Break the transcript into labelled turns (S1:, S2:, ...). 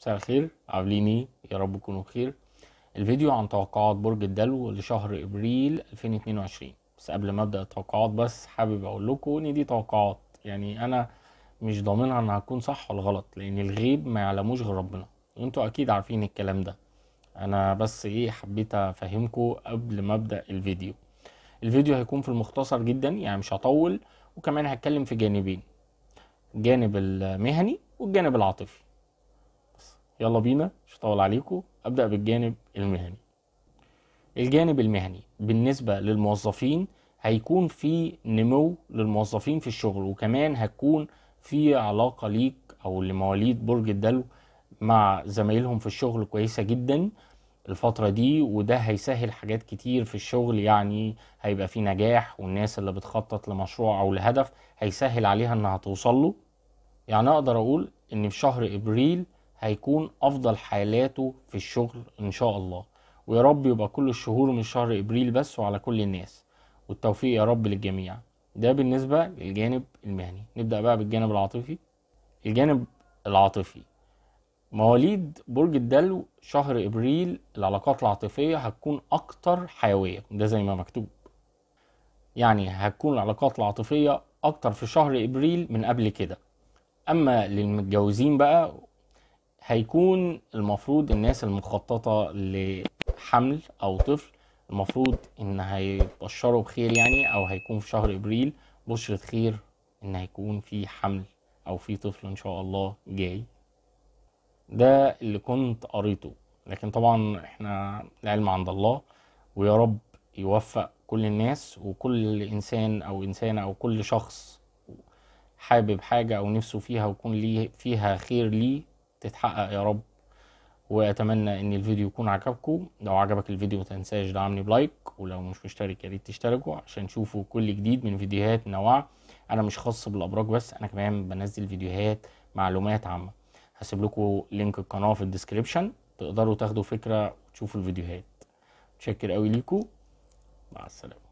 S1: مساء الخير عاملين ايه يا رب تكونوا بخير الفيديو عن توقعات برج الدلو لشهر ابريل 2022 بس قبل ما ابدا التوقعات بس حابب اقول لكم ان دي توقعات يعني انا مش ضامنها انها هتكون صح ولا غلط لان الغيب ما يعلموش غير ربنا وانتوا اكيد عارفين الكلام ده انا بس ايه حبيت افهمكم قبل ما ابدا الفيديو الفيديو هيكون في المختصر جدا يعني مش هطول وكمان هتكلم في جانبين الجانب المهني والجانب العاطفي يلا بينا مش هطول عليكم ابدا بالجانب المهني الجانب المهني بالنسبه للموظفين هيكون في نمو للموظفين في الشغل وكمان هتكون في علاقه ليك او لمواليد برج الدلو مع زمايلهم في الشغل كويسه جدا الفترة دي وده هيسهل حاجات كتير في الشغل يعني هيبقى في نجاح والناس اللي بتخطط لمشروع او لهدف هيسهل عليها انها توصل له يعني اقدر اقول ان في شهر ابريل هيكون افضل حالاته في الشغل ان شاء الله ويا رب يبقى كل الشهور من شهر ابريل بس وعلى كل الناس والتوفيق يا رب للجميع ده بالنسبه للجانب المهني نبدا بقى بالجانب العاطفي الجانب العاطفي مواليد برج الدلو شهر ابريل العلاقات العاطفيه هتكون اكتر حيويه ده زي ما مكتوب يعني هتكون العلاقات العاطفيه اكتر في شهر ابريل من قبل كده اما للمتجوزين بقى هيكون المفروض الناس المخططة لحمل أو طفل المفروض إن هيبشروا بخير يعني أو هيكون في شهر إبريل بشرة خير إن هيكون في حمل أو في طفل إن شاء الله جاي ده اللي كنت قريته لكن طبعا إحنا العلم عند الله ويا رب يوفق كل الناس وكل إنسان أو إنسانة أو كل شخص حابب حاجة أو نفسه فيها ويكون ليه فيها خير ليه تتحقق يا رب واتمنى ان الفيديو يكون عجبكم لو عجبك الفيديو متنساش دعمني بلايك ولو مش مشترك يا ريت تشتركوا عشان تشوفوا كل جديد من فيديوهات نوع انا مش خاص بالابراج بس انا كمان بنزل فيديوهات معلومات عامه هسيب لكم لينك القناه في الديسكريبشن تقدروا تاخدوا فكره وتشوفوا الفيديوهات متشكر قوي ليكم مع السلامه